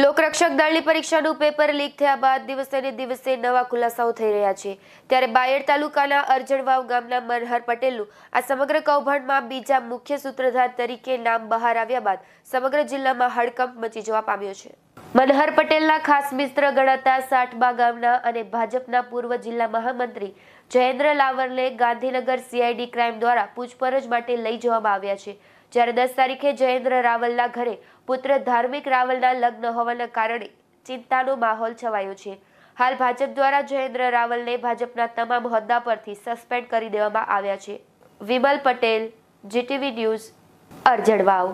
લોકરક્ષક દળની પરીક્ષાનું પેપર લીક થયા બાદ દિવસે ને દિવસે નવા ખુલાસાઓ થઈ રહ્યા છે ત્યારે બાયડ તાલુકાના અરજણવાવ ગામના મનહર પટેલનું આ સમગ્ર કૌભાંડમાં બીજા મુખ્ય સૂત્રધાર તરીકે નામ બહાર આવ્યા બાદ સમગ્ર જિલ્લામાં હડકંપ મચી જવા પામ્યો છે મનહર પટેલના ખાસ મિત્ર ગણાતા સાઠબા ગામના અને ભાજપના પૂર્વ જિલ્લા મહામંત્રી જયેન્દ્ર લાવરને ગાંધીનગર સીઆઈડી ક્રાઇમ દ્વારા પૂછપરછ માટે લઈ જવામાં આવ્યા છે જ્યારે દસ તારીખે જયેન્દ્ર રાવલના ઘરે પુત્ર ધાર્મિક રાવલના લગ્ન હોવાના કારણે ચિંતાનો માહોલ છવાયો છે હાલ ભાજપ દ્વારા જયેન્દ્ર રાવલને ભાજપના તમામ હોદ્દા પરથી સસ્પેન્ડ કરી દેવામાં આવ્યા છે વિમલ પટેલ જીટીવી ન્યૂઝ અરજણવાવ